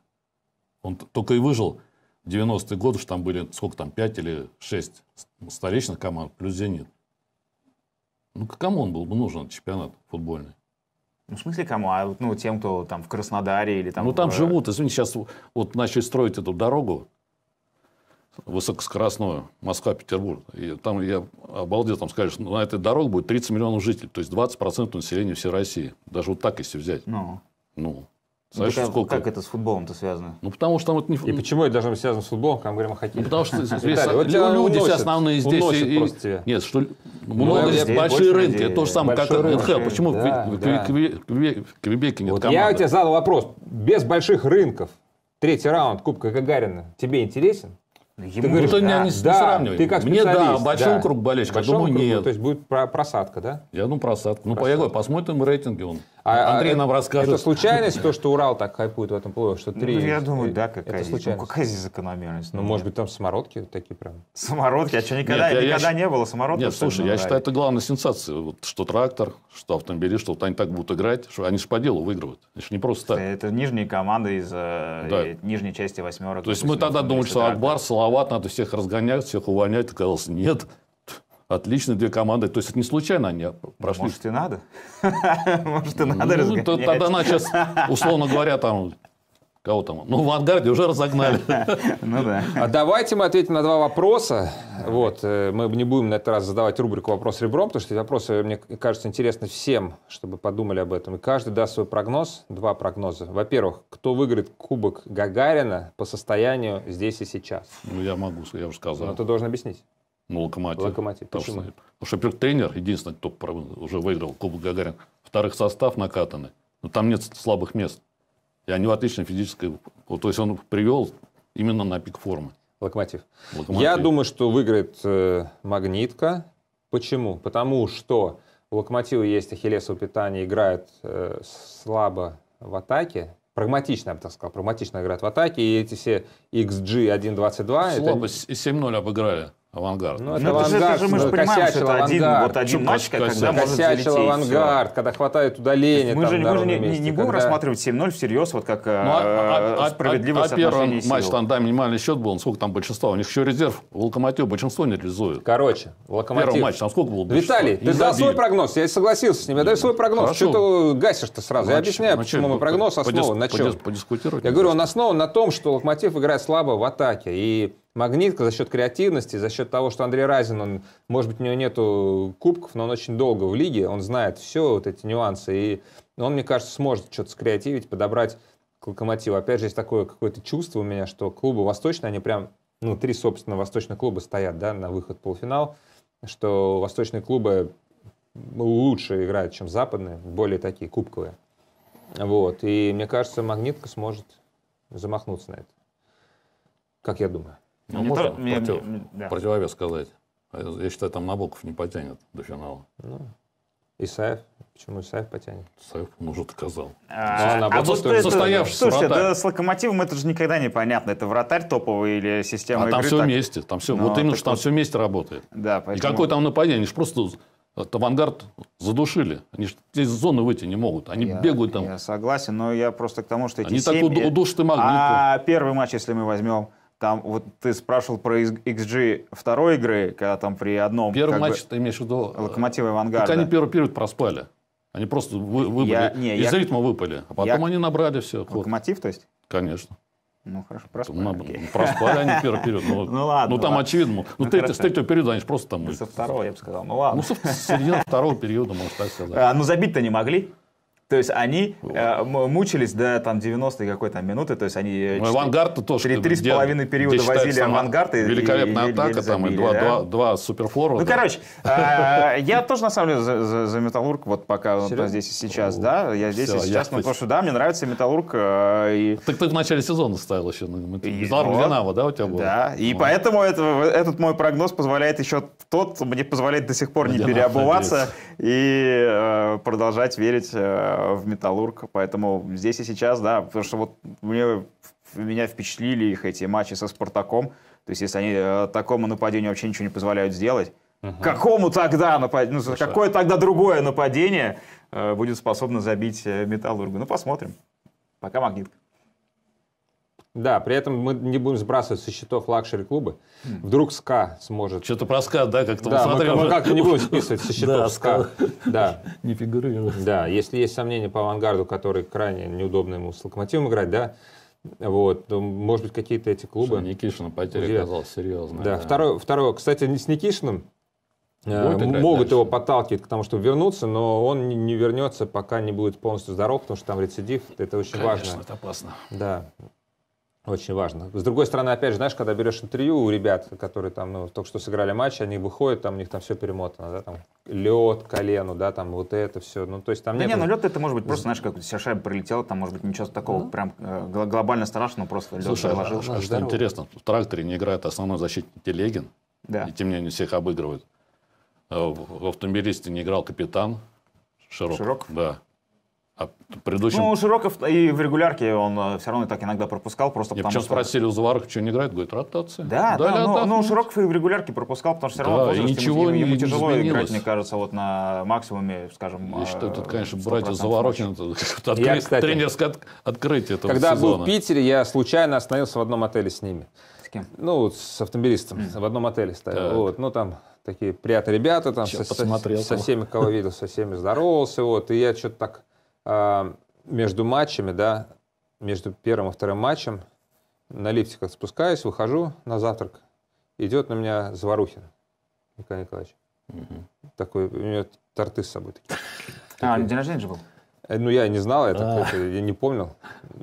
Он только и выжил 90-е годы, что там были, сколько там, 5 или 6 столичных команд, плюс «Зенит». Ну, кому он был бы нужен, чемпионат футбольный? Ну, в смысле кому? А вот, ну, тем, кто там в Краснодаре или там... Ну, там в... Э, живут, извините, сейчас вот начали строить эту дорогу высокоскоростную Москва-Петербург. И там, я обалдел, там скажешь, ну, на этой дороге будет 30 миллионов жителей, то есть 20% населения всей России. Даже вот так, если взять. Ну. Ну. Ну, как, сколько? как это с футболом-то связано? Ну, потому что там вот не... И почему это должно быть связано с футболом, когда мы говорим о хоккее? Ну, потому что здесь, вот люди все основные здесь... И, нет, что ну, много здесь большие рынки. Людей, то же самое, как НХЛ. Почему в Квебеке нет команды? Я тебя задал вопрос. Без больших рынков третий раунд Кубка Гагарина тебе интересен? Ему ты говоришь, ну, да, не, не да, сравнивай. Ты как Мне да, большой да. круг болельщиков, большому думаю, кругу, нет. То есть будет просадка, да? Я думаю, просадка. Ну, поехали, посмотрим рейтинги. Он. А, а, Андрей а, нам расскажет. Это случайность, то, что Урал так хайпует в этом плей что ну, три... Ну, я думаю, э, да, какая это здесь. Ну, какая здесь закономерность? Ну, ну может быть, там самородки такие прям. Самородки? А что, никогда, нет, никогда я, не было самородков? Нет, слушай, я считаю, это главная сенсация. Вот, что трактор, что автомобили, что вот они так будут играть, что они же по делу выигрывают. Это же не просто так. Это нижние команды из э, нижней части восьмерок. То есть мы тогда думали, что Акбар, Слава, маловато, надо всех разгонять, всех увольнять. Оказалось, нет. Отличные две команды. То есть это не случайно они прошли. Может, и надо? [laughs] Может, и надо ну, разгонять? Тогда она сейчас, условно говоря, там Кого там? Ну, в ангарде уже разогнали. [laughs] Ну да. А давайте мы ответим на два вопроса. Вот, э, мы не будем на этот раз задавать рубрику «Вопрос ребром», потому что эти вопросы, мне кажется, интересны всем, чтобы подумали об этом. И каждый даст свой прогноз, два прогноза. Во-первых, кто выиграет Кубок Гагарина по состоянию здесь и сейчас? Ну, я могу, я уже сказал. Но ну, ты должен объяснить. Ну, локомотив. Локомотив. Потому Почему? Что, потому что во-первых, тренер, единственный, кто уже выиграл Кубок Гагарин. Вторых состав накатанный. Но ну, там нет слабых мест. И они в отличной физической... Вот, то есть он привел именно на пик формы. Локомотив. Локомотив. Я думаю, что выиграет э, Магнитка. Почему? Потому что у Локомотива есть ахиллесово питание, играет э, слабо в атаке, прагматично, я бы так сказал, прагматично играет в атаке, и эти все XG 1.22... Слабо, это... 7-0 обыграли. Авангард. Ну, ну, это, авангард, это же мы ну, же понимаем, что это один, авангард. вот один матч, а когда косячил может залететь. авангард, все. когда хватает удаления. Мы там, же, мы же не, месте, не будем когда... рассматривать 7-0 всерьез, вот как ну, а, э, а, справедливое а, соотношение а, а сил. матч там, да, минимальный счет был, сколько там большинства, у них еще резерв, Локомотив большинство не реализует. Короче, Локомотив. Первый матч, там сколько было Виталий, ты дал свой прогноз, я согласился с ним, я даю свой прогноз. Хорошо. Что ты гасишь-то сразу? я объясняю, почему мой прогноз основан на чем. Я говорю, он основан на том, что Локомотив играет слабо в атаке, и Магнитка за счет креативности, за счет того, что Андрей Разин, он, может быть, у него нету кубков, но он очень долго в лиге, он знает все вот эти нюансы, и он, мне кажется, сможет что-то скреативить, подобрать к Локомотиву. Опять же, есть такое какое-то чувство у меня, что клубы восточные, они прям, ну, три, собственно, восточных клуба стоят, да, на выход в полуфинал, что восточные клубы лучше играют, чем западные, более такие кубковые. Вот, и мне кажется, Магнитка сможет замахнуться на это, как я думаю. Ну, не можно ну, мне, против, мне, да. противовес сказать? А я считаю, там Набоков не потянет до финала. Ну, Исаев. Почему Исаев потянет? Исаев он уже доказал. А, ну, а, а вот это, состоявшийся Слушайте, вратарь. да с Локомотивом это же никогда не понятно. Это вратарь топовый или система а игры? там все так... вместе. Там все, ну, вот именно, что там все вместе работает. Да, поэтому... И какое там нападение? Они же просто авангард задушили. Они же из зоны выйти не могут. Они я, бегают там. Я согласен, но я просто к тому, что эти Они семь... так удушат и магниту. А первый матч, если мы возьмем там вот ты спрашивал про XG второй игры, когда там при одном... Первый матч, бы, ты имеешь в виду... Э, Локомотива и Авангарда. они первый период проспали. Они просто вы, выпали, я, не, из я, ритма выпали. А потом я, они набрали все. Локомотив, то есть? Конечно. Ну, хорошо, проспали. Там, Проспали они первый период. [laughs] Ну, ну, ладно. Ну, там очевидно. Ну, ты, с [laughs] третьего периода они же просто там... Да со второго, я бы сказал. Ну, ладно. Ну, с середины второго периода, можно так сказать. А, ну, забить-то не могли. То есть они э, мучились до там 90 какой-то минуты, то есть они... Э, ну, авангард тоже... Три, три с половиной периода возили авангард. И, великолепная и, атака еле там, и два, да? два, два суперфлора. Ну, да. короче, а, [laughs] я тоже, на самом деле, за, за, Металлург, вот пока здесь и сейчас, да, я здесь и сейчас, ну, потому что, да, мне нравится Металлург. Э, так ты в начале сезона ставил еще Металлург Динамо, да, у тебя было? Да, и поэтому этот мой прогноз позволяет еще тот, мне позволяет до сих пор не переобуваться и э, продолжать верить в «Металлург». Поэтому здесь и сейчас, да, потому что вот мне, меня впечатлили их эти матчи со «Спартаком». То есть если они э, такому нападению вообще ничего не позволяют сделать, Угу. Какому тогда нападению? Ну, какое тогда другое нападение э, будет способно забить э, металлургу? Ну, посмотрим. Пока магнитка. Да, при этом мы не будем сбрасывать со счетов лакшери-клубы. Хм. Вдруг СКА сможет... Что-то про СКА, да, как-то да, мы, мы как-то не будем списывать со [laughs] счетов да, СКА. Да. [laughs] Не фигурирует. Да, если есть сомнения по авангарду, который крайне неудобно ему с локомотивом играть, да, вот, может быть, какие-то эти клубы... Что Никишина потеря Где? оказалась серьезная. Да, да. Второе, второе, кстати, с Никишиным э, Будет могут дальше. его подталкивать к тому, чтобы вернуться, но он не вернется, пока не будет полностью здоров, потому что там рецидив, это очень Конечно, важно. Конечно, это опасно. Да, очень важно. С другой стороны, опять же, знаешь, когда берешь интервью у ребят, которые там ну, только что сыграли матч, они выходят, там у них там все перемотано, да, там лед, колену, да, там вот это все. Ну, то есть там да Не, ну лед это может быть просто, знаешь, как вся шайба пролетела, там может быть ничего такого ну. прям э, глобально страшного, просто лед Слушай, приложил. А, а что интересно, в тракторе не играет основной защитник Телегин, да. и тем не менее всех обыгрывают. Э, в автомобилисте не играл капитан Широк. Широк? Да. А предыдущем... Ну, Широков и в регулярке он э, все равно и так иногда пропускал, просто Я потому что... спросили у Заварых, что не играет, говорит, ротация. Да, Дали да, но, но ну, ну, Широков и в регулярке пропускал, потому что все равно да, ничего ему, ему тяжело изменилось. играть, мне кажется, вот на максимуме, скажем, Я считаю, э, тут, конечно, братья Заворохин, откры... тренерское от... открытие этого Когда сезона. был в Питере, я случайно остановился в одном отеле с ними. С кем? Ну, с автомобилистом, mm. в одном отеле стоял. Вот, ну, там такие приятные ребята, там, со, со, со всеми, кого видел, со всеми здоровался, вот, и я что-то так а, между матчами, да, между первым и вторым матчем на лифтиках спускаюсь, выхожу на завтрак, идет на меня Заварухин Николай Николаевич. Угу. Такой, у него торты с собой такие. А, день рождения же был? Э, ну, я не знал, я, так, а. это, я не помнил.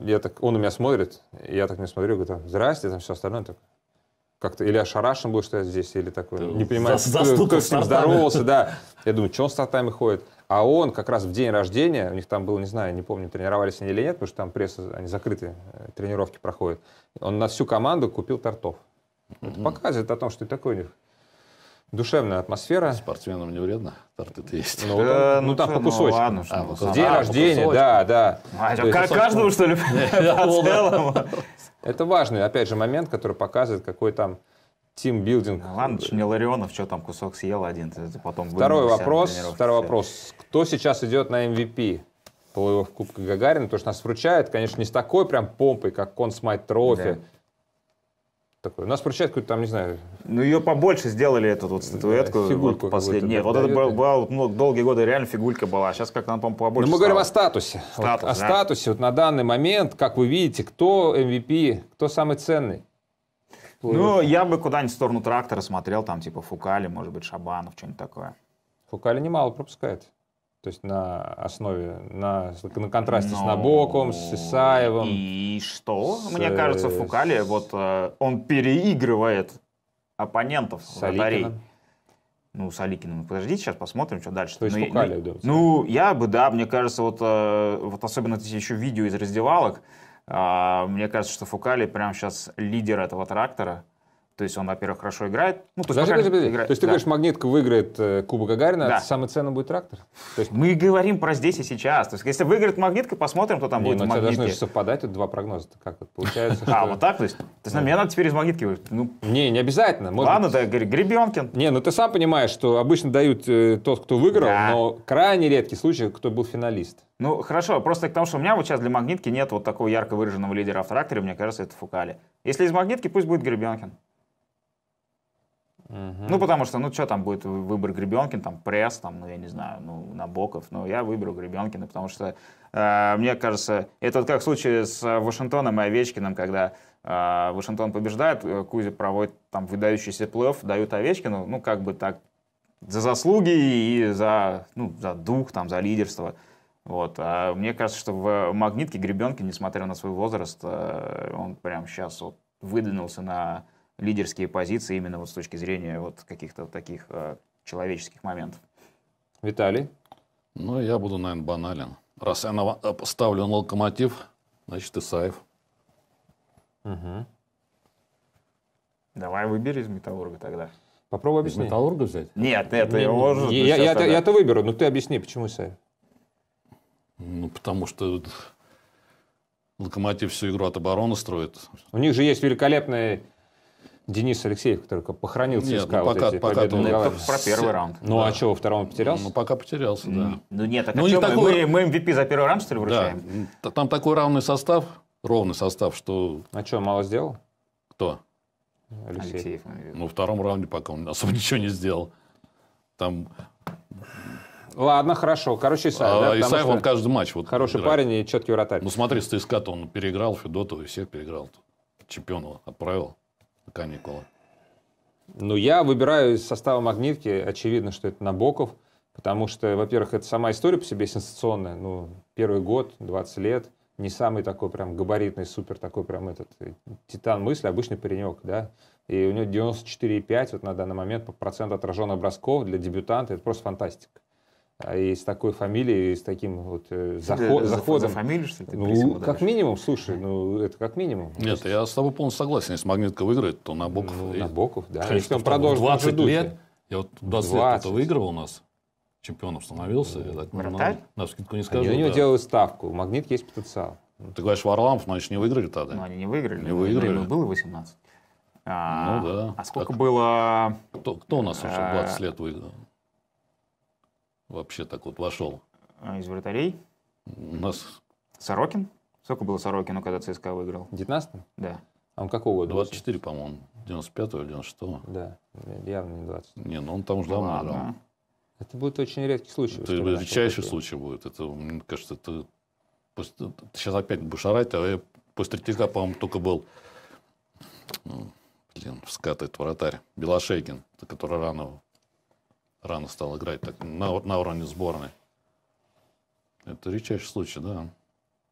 Я так, он у меня смотрит, я так не смотрю, говорю, здрасте, там все остальное. Так, как-то или ошарашен был, что я здесь, или такой, Ты не понимаю, за, кто, кто с ним здоровался, да. [laughs] Я думаю, что он с тортами ходит. А он как раз в день рождения, у них там было, не знаю, не помню, тренировались они или нет, потому что там пресса, они закрытые э, тренировки проходят. Он на всю команду купил тортов. Mm-hmm. Это показывает о том, что и такой у них душевная атмосфера. Спортсменам не вредно торты-то есть. Ну, да, э, ну, ну там что, по ну, кусочку. А, ну, а, по День а, рождения, да, да. А, есть, как каждому, что ли? [laughs] Это важный, опять же, момент, который показывает, какой там тимбилдинг. Ну, ладно, что не Ларионов, что там кусок съел один, ты потом Второй вопрос, второй вопрос. Кто сейчас идет на MVP? плей-офф Кубка Гагарина, потому что нас вручают, конечно, не с такой прям помпой, как Консмайт Трофи. Да. Такой. Нас вручает какую-то там, не знаю... Ну, ее побольше сделали, эту вот статуэтку. Да, фигурку вот последнюю. Нет, вот это была, была ну, долгие годы реально фигурка была. А сейчас как нам она, по-моему, побольше Но ну, мы стало. говорим о статусе. Статус, вот, да. О статусе. Вот на данный момент, как вы видите, кто MVP, кто самый ценный? плывет? Ну, я бы куда-нибудь в сторону трактора смотрел, там типа Фукали, может быть, Шабанов, что-нибудь такое. Фукали немало пропускает. То есть на основе, на, на контрасте Но... с ну, Набоком, с Исаевым. И что? С... Мне кажется, э, Фукали, с... вот э, он переигрывает оппонентов вратарей. Ну, с Аликиным. Ну, подождите, сейчас посмотрим, что дальше. То есть ну, Фукали, ну, да? ну, я бы, да, мне кажется, вот, э, вот особенно еще видео из раздевалок, а, мне кажется, что Фукали прямо сейчас лидер этого трактора. То есть он, во-первых, хорошо играет. Ну, то, есть подожди, подожди, играет. то есть ты да. говоришь, Магнитка выиграет э, Кубок Гагарина, да. а самый ценный будет трактор? То есть... Мы говорим про здесь и сейчас. То есть если выиграет Магнитка, посмотрим, кто там Не, будет но ну, в Магнитке. должны же совпадать, вот два прогноза. Как вот получается? [laughs] А, вот так? То есть ну, меня надо теперь из Магнитки ну, Не, не обязательно. Ладно, да, Гребенкин. Не, ну ты сам понимаешь, что обычно дают э, тот, кто выиграл, но крайне редкий случай, кто был финалист. Ну, хорошо, просто к тому, что у меня вот сейчас для магнитки нет вот такого ярко выраженного лидера в тракторе, мне кажется, это Фукали. Если из магнитки, пусть будет Гребенкин. Угу. Ну, потому что, ну, что там будет выбор Гребенкин, там, пресс, там, ну, я не знаю, ну, Набоков, но я выберу Гребенкина, потому что, э, мне кажется, это вот как в случае с Вашингтоном и Овечкиным, когда э, Вашингтон побеждает, э, Кузя проводит там выдающийся плей дают Овечкину, ну, как бы так, за заслуги и за, ну, за дух, там, за лидерство. Вот. А мне кажется, что в «Магнитке» Гребенкин, несмотря на свой возраст, э, он прям сейчас вот выдвинулся на лидерские позиции именно вот с точки зрения вот каких-то таких э, человеческих моментов. Виталий? Ну, я буду, наверное, банален. Раз я на, э, ставлю на локомотив, значит, Исаев. Угу. Давай выбери из Металлурга тогда. Попробуй объяснить. Металлурга взять? Нет, это не, его же. Я, я, тогда... я, я выберу, но ты объясни, почему Исаев. Ну, потому что Локомотив всю игру от обороны строит. У них же есть великолепная Денис Алексеев, который похоронил нет, ЦСКА. Ну, пока, вот пока победы, ну, про первый раунд. Ну, а да. а что, во втором потерялся? Ну, пока потерялся, да. Ну, нет, так ну, а не что, такой... мы, мы MVP за первый раунд, что ли, вручаем? Да. Там такой равный состав, ровный состав, что... А что, мало сделал? Кто? Алексей. Алексеев. Ну, во втором раунде пока он особо [laughs] ничего не сделал. Там Ладно, хорошо. Короче, Исаев. А, да, Исаев, он каждый матч. Вот, хороший играет. парень и четкий вратарь. Ну, смотри, с ЦСКА он переиграл Федотова и всех переиграл. чемпиона отправил каникулы? Ну, я выбираю из состава магнитки, очевидно, что это Набоков, потому что, во-первых, это сама история по себе сенсационная, ну, первый год, 20 лет, не самый такой прям габаритный, супер такой прям этот э, титан мысли, обычный паренек, да, и у него 94,5 вот на данный момент по проценту отраженных бросков для дебютанта, это просто фантастика. А и с такой фамилией, и с таким вот э, заход, заходом. За фамилию, что ты ну, Как минимум, слушай, ну это как минимум. Нет, есть... я с тобой полностью согласен. Если Магнитка выиграет, то Набоков... Ну, и... Набоков, да. Конечно, если он продолжит 20 лет, я вот 20, 20. лет это выигрывал у нас, чемпионом становился. Ну, я так, На, на скидку не скажу. Они да. у него да. делают ставку, у Магнит есть потенциал. Ну, ты говоришь, Варламов, но значит, не выиграли тогда? Ну, они не выиграли. Не выиграли. Ему было 18. А, ну да. А сколько так, было... Кто, кто у нас уже 20 а, лет выиграл? вообще так вот вошел? А, из вратарей? У нас... Сорокин? Сколько было Сорокину, когда ЦСКА выиграл? 19-м? Да. А он какого года? 24, по-моему. 95 или 96-го. Да, явно не 20. Не, ну он там уже давно играл. Это будет очень редкий случай. Это редчайший случай будет. Это, мне кажется, это... Ты сейчас опять будешь орать, а я после третьего по-моему, только был... Ну, блин, скатывает вратарь. Белошейкин, который рано рано стал играть так на, на уровне сборной. Это редчайший случай, да.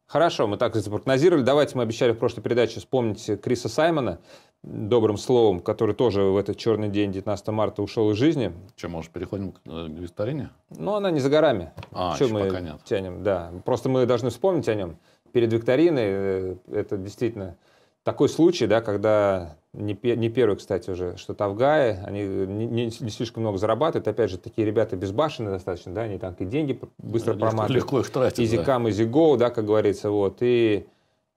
Хорошо, мы так запрогнозировали. Давайте мы обещали в прошлой передаче вспомнить Криса Саймона добрым словом, который тоже в этот черный день, 19 марта, ушел из жизни. Что, может, переходим э, к Викторине Ну, она не за горами. А, Что мы пока нет. тянем, да. Просто мы должны вспомнить о нем перед викториной. Э, это действительно такой случай, да, когда не, не первый, кстати, уже, что Тавгаи, они не, не, не слишком много зарабатывают. Опять же, такие ребята безбашенные достаточно, да, они там и деньги быстро легко, проматывают. Легко их тратят, Easy да. come, easy go, да, как говорится, вот. И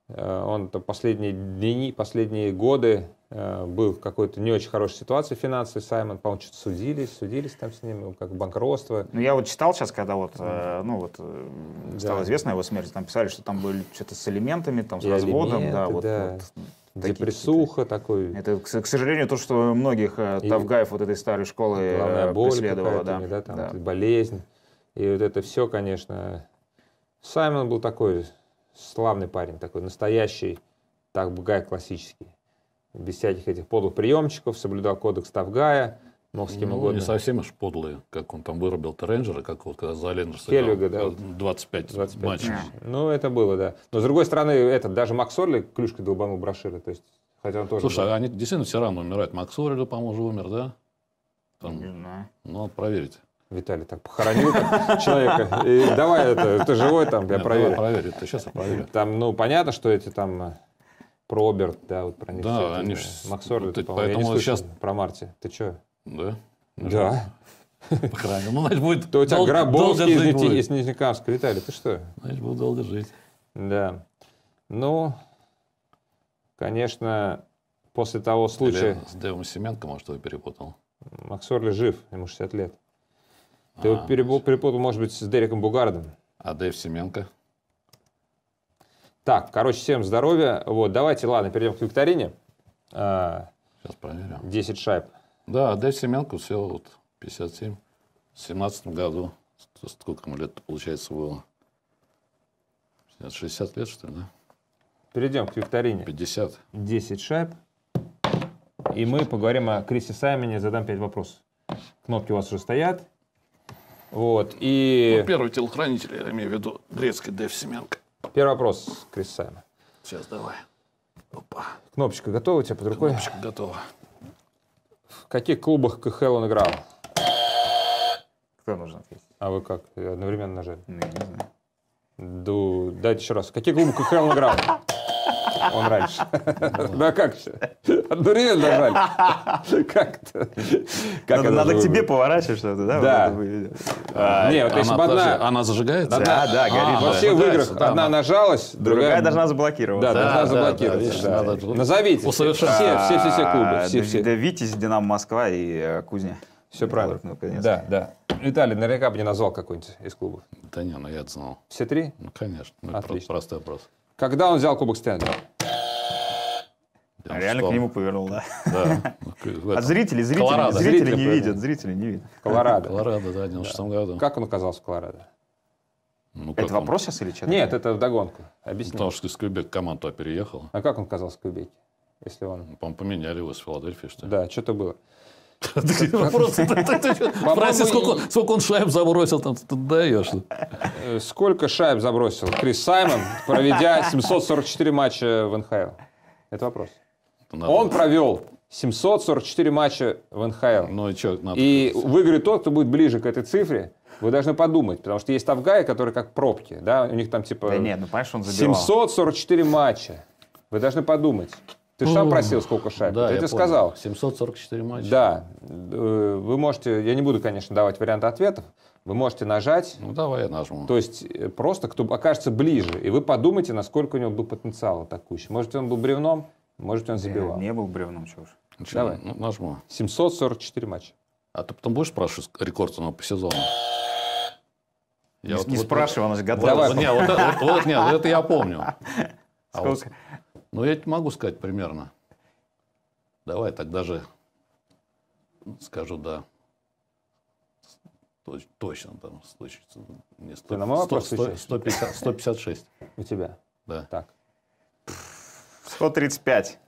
э, он последние дни, последние годы Э, был в какой-то не очень хорошей ситуации финансовой, Саймон, по-моему, что-то судились, судились там с ним, ну, как банкротство. Ну, я вот читал сейчас, когда вот, э, ну, вот э, да. известно его смерть, там писали, что там были что-то с элементами, там, с И разводом, элементы, да, вот, да. вот депрессуха такой. Это, к, сожалению, то, что многих э, тавгаев вот этой старой школы э, Главная боль преследовало. Да. да, там, да. болезнь. И вот это все, конечно. Саймон был такой славный парень, такой настоящий тавгай классический без всяких этих подлых приемчиков, соблюдал кодекс Тавгая, мог с кем ну, угодно. не совсем уж подлые, как он там вырубил-то рейнджера, как вот когда за рейнджер сыграл да, 25, 25 ну, матчей. Ну, это было, да. Но, с другой стороны, этот, даже Макс Орли клюшкой долбанул Брашира, то есть, хотя он тоже... Слушай, был. А они действительно все равно умирают. Макс Орли, по-моему, умер, да? Там... Не знаю. Ну, надо проверить. Виталий так похоронил там, человека. И давай это, ты живой там, я проверю. Проверю, сейчас я проверю. Там, ну, понятно, что эти там Проберт, да, вот про них да, все. Они ж... Максор, вот, это, поэтому я не сейчас... про Марти. Ты что? Да. Да. по крайней мере Ну, значит, будет То у тебя Гробовский из Нижнекамска. Виталий, ты что? Значит, буду долго жить. Да. Ну, конечно, после того случая... Или с Дэвом Семенко, может, его перепутал. Макс Орли жив, ему 60 лет. Ты а, его перепутал, может быть, с Дереком Бугардом. А Дэйв Семенко? Так, короче, всем здоровья. Вот, давайте, ладно, перейдем к викторине. А, Сейчас проверим. 10 шайб. Да, Дэв Семенко все вот 57 в 17 году. Сколько ему лет получается было? 60 лет, что ли, да? Перейдем к викторине. 50. 10 шайб. И мы поговорим о Крисе Саймоне. Задам 5 вопросов. Кнопки у вас уже стоят. Вот, и... Ну, первый телохранитель, я имею в виду, грецкий Дэв Семенко. Первый вопрос, Крис Сайма. Сейчас давай. Опа. Кнопочка готова у тебя под рукой? Кнопочка готова. В каких клубах КХЛ он играл? Кто нужен А вы как? Э, одновременно нажали? Ну, не знаю. Ду... Дайте еще раз. В каких клубах КХЛ он играл? Он раньше. Да [laughs] ну, как все? [laughs] Отдурел нажали. [laughs] Как то Как Надо к тебе поворачивать что-то, да? Да. А, не, вот а, если одна... Она зажигается? Да, да, а, горит. Вообще в играх одна нажалась, другая... должна заблокироваться. Да, должна заблокироваться. Назовите. Все, все, все, все клубы. Все, все. Витязь, Динамо Москва и э, Кузня. Все правильно. Ну, да, да. Виталий наверняка бы не назвал какой-нибудь из клубов. Да не, ну я это знал. Все три? Ну, конечно. Ну, Отлично. Просто простой вопрос. Когда он взял Кубок Стэнли? А Реально что? к нему повернул, да? Да. [laughs] А зрители, зрители, зрители, зрители не повернул. видят, зрители не видят. Колорадо. Колорадо, да, в 96 да. году. Как он оказался в Колорадо? Ну, это он... вопрос сейчас или что? Нет, это в догонку. Объясни. Потому что из Квебека команда переехала. А как он оказался в Квебеке? Если он... Ну, по-моему, поменяли его с Филадельфии, что ли? Да, что-то было. [laughs] Просто. Прости, сколько он шайб забросил, там ты даешь. Э, сколько шайб забросил Крис Саймон, проведя 744 [laughs] матча в НХЛ? Это вопрос. Надо... Он провел 744 матча в НХЛ. Ну и что надо? И выиграет тот, кто будет ближе к этой цифре. Вы должны подумать, потому что есть Тавгай, который как пробки, да, у них там типа... Да нет, ну понимаешь, он забивал. 744 матча. Вы должны подумать. Ты же сам просил сколько шайб. Да, я это понял. сказал. 744 матча. Да. Э, вы можете, я не буду, конечно, давать варианты ответов, вы можете нажать. Ну, давай я нажму. То есть э, просто кто окажется ближе, и вы подумайте, насколько у него был потенциал атакующий. Может, он был бревном, может, он э, забивал. Я не был бревном, чего уж. Ничего, Давай. Ну, нажму. 744 матча. А ты потом будешь спрашивать рекорд по сезону? Я не вот, не вот, спрашивай, он же готов. Э, вот, нет, вот, вот, вот, нет, это я помню. [laughs] А Сколько? Вот, ну, я могу сказать примерно. Давай так даже скажу, да. Точ, точно там случится. Не 100, 100, 100, 150, 156. У тебя? Да. Так. 135.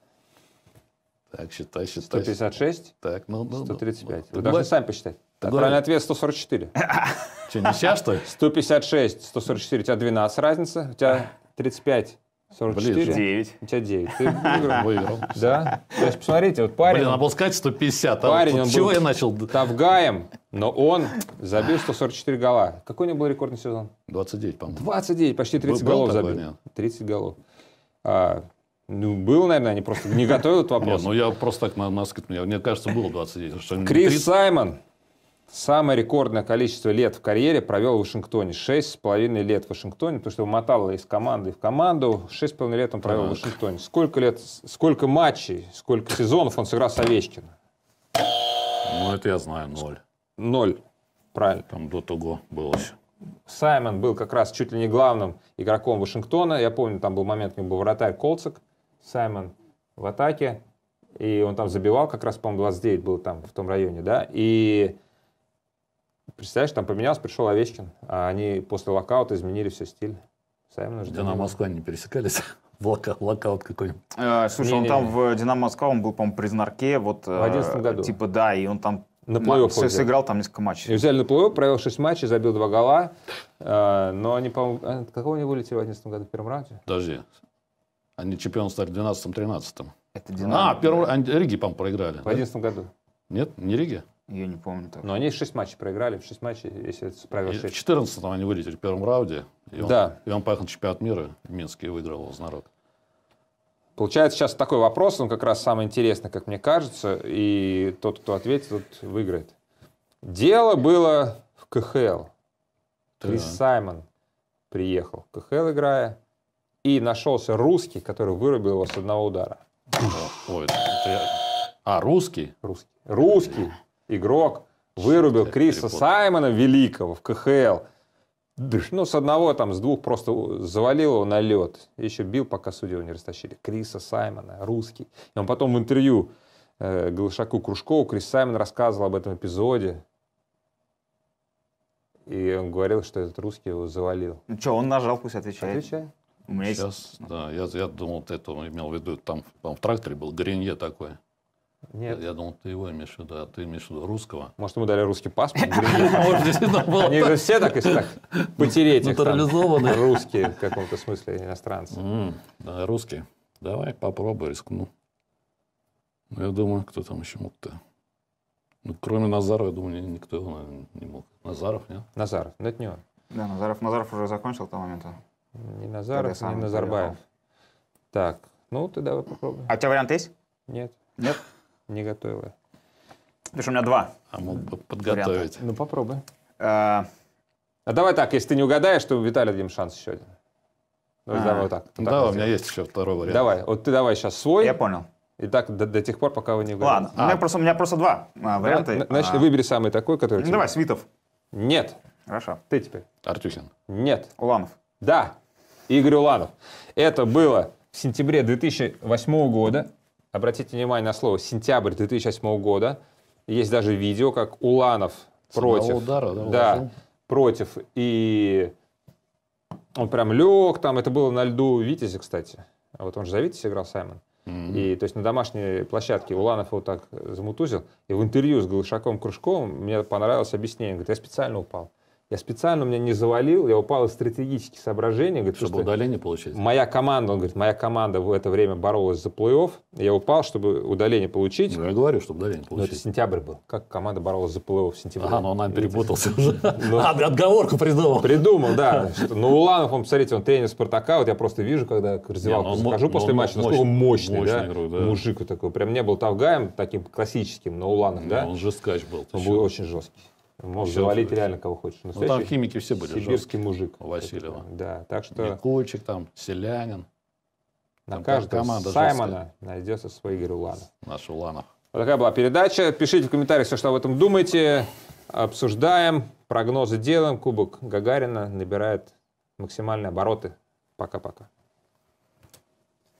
Так, считай, считай. 156? Так, ну, ну 135. Ну. ну, Вы должны сами посчитать. А правильный ответ 144. [laughs] че не сейчас, что ли? 156, 144, у тебя 12 разница, у тебя 35. 44? Блин, 9. У тебя 9. Ты [laughs] выиграл. выиграл. Да? То есть, посмотрите, вот парень... Блин, надо было сказать 150. А парень, он чего был я начал? Тавгаем, но он забил 144 гола. Какой у него был рекордный сезон? 29, по-моему. 29, почти 30 был голов забил. Нет. 30 голов. А, ну, было, наверное, они просто не готовят вопрос. Нет, ну, я просто так на, на скидку. Мне кажется, было 29. Что Крис Саймон самое рекордное количество лет в карьере провел в Вашингтоне. Шесть с половиной лет в Вашингтоне, потому что его мотало из команды в команду. Шесть с половиной лет он провел так. в Вашингтоне. Сколько лет, сколько матчей, сколько сезонов он сыграл с Овечкиным? Ну, это я знаю, ноль. Ноль, правильно. Там до того было еще. Саймон был как раз чуть ли не главным игроком Вашингтона. Я помню, там был момент, у него был вратарь Колцик. Саймон в атаке, и он там забивал, как раз, по-моему, 29 был там в том районе, да, и представляешь, там поменялся, пришел Овечкин, а они после локаута изменили все стиль. Саймон ждали. Динамо Москва они пересекались. [laughs] Локаут, локаут какой-нибудь. Э, слушай, не, он не, там не. в «Динамо Москва», он был, по-моему, при «Знарке». Вот, э, в 2011 году. Типа, да, и он там на плей все сыграл там несколько матчей. И взяли на плей провел 6 матчей, забил 2 гола. Э, но они, по-моему, э, какого они вылетели в 2011 году в первом раунде? Подожди, они а чемпионом стали в 12-13. Это а, Динамо. А, первый, они Риги, по-моему, проиграли. В да? году. Нет, не Риги. Я не помню так. Но они 6 матчей проиграли, в 6 матчей, если это правило 6. В 14 они вылетели в первом раунде. И он, да. И он поехал на чемпионат мира в Минске и выиграл его знарок. Получается сейчас такой вопрос, он как раз самый интересный, как мне кажется, и тот, кто ответит, тот выиграет. Дело было в КХЛ. Да. Саймон приехал в КХЛ играя. И нашелся русский, который вырубил его с одного удара. Ой, это А, русский? Русский. Русский игрок вырубил Криса Саймона великого в КХЛ. Ну, с одного, там, с двух просто завалил его на лед. Еще бил, пока судьи его не растащили. Криса Саймона, русский. И он потом в интервью э, Глушаку Кружкову Крис Саймон рассказывал об этом эпизоде. И он говорил, что этот русский его завалил. Ну что, он нажал, пусть отвечает. Отвечай. У меня Сейчас, есть... да, я, я думал, ты это имел в виду, там, там в тракторе был Гренье такое. Нет. Я, думал, ты его имеешь в виду, а ты имеешь в виду русского. Может, ему дали русский паспорт? [laughs] А Они же все так, если так, потереть их Русские в каком-то смысле, иностранцы. Да, русские. Давай, попробуй, рискну. Ну, я думаю, кто там еще мог-то. Ну, кроме Назарова, я думаю, никто его не мог. Назаров, нет? Назаров, но это не он. Да, Назаров, Назаров уже закончил к тому моменту. Ни Назаров, ни Назарбаев. Так, ну ты давай попробуем. А у тебя вариант есть? Нет. Нет? Не готовила. Потому что у меня два. А мог бы подготовить. Варианта. Ну попробуй. А... а давай так, если ты не угадаешь, то Виталий дадим шанс еще один. Давай, а -а давай вот так. Вот да, так у меня есть еще второй вариант. Давай, вот ты давай сейчас свой. Я понял. И так до, до тех пор, пока вы не угадаете. Ладно, а. у, меня просто, у меня просто два а, варианта. Да, значит, а. выбери самый такой, который... Ну, тебе... давай, Свитов. Нет. Хорошо. Ты теперь. Артюхин. Нет. Уланов. Да. Игорь Уланов. Это было в сентябре 2008 года. Обратите внимание на слово «сентябрь 2008 года». Есть даже видео, как Уланов против... Удара, да, да против. И он прям лег там. Это было на льду Витязя, кстати. вот он же за Витязя играл, Саймон. И то есть на домашней площадке Уланов его так замутузил. И в интервью с Галышаком Кружковым мне понравилось объяснение. Он говорит, я специально упал. Я специально у меня не завалил, я упал из стратегических соображений. Говорит, чтобы удаление получить? Моя команда, он говорит, моя команда в это время боролась за плей-офф. Я упал, чтобы удаление получить. Ну, я говорю, чтобы удаление получить. Но это сентябрь был. Как команда боролась за плей-офф в сентябре? А, ну он, наверное, перепутался уже. [laughs] Ну, а, отговорку придумал. Придумал, да. [laughs] Ну, Уланов, он, посмотрите, он тренер Спартака. Вот я просто вижу, когда раздевалку ну, захожу после ну, матча, насколько мощный, да? Мужик такой. Прям не был тавгаем таким классическим, но Уланов, да? Он жесткач был. Он был очень жесткий. Может завалить реально кого хочешь. ну, там химики все были. Сибирский жесткий. мужик. У Васильева. Это, да, так что... Никольчик там, Селянин. На каждом. каждого Саймона жесткая. найдется свой Игорь Уланов. Наш Уланов. Вот такая была передача. Пишите в комментариях все, что об этом думаете. Обсуждаем, прогнозы делаем. Кубок Гагарина набирает максимальные обороты. Пока-пока.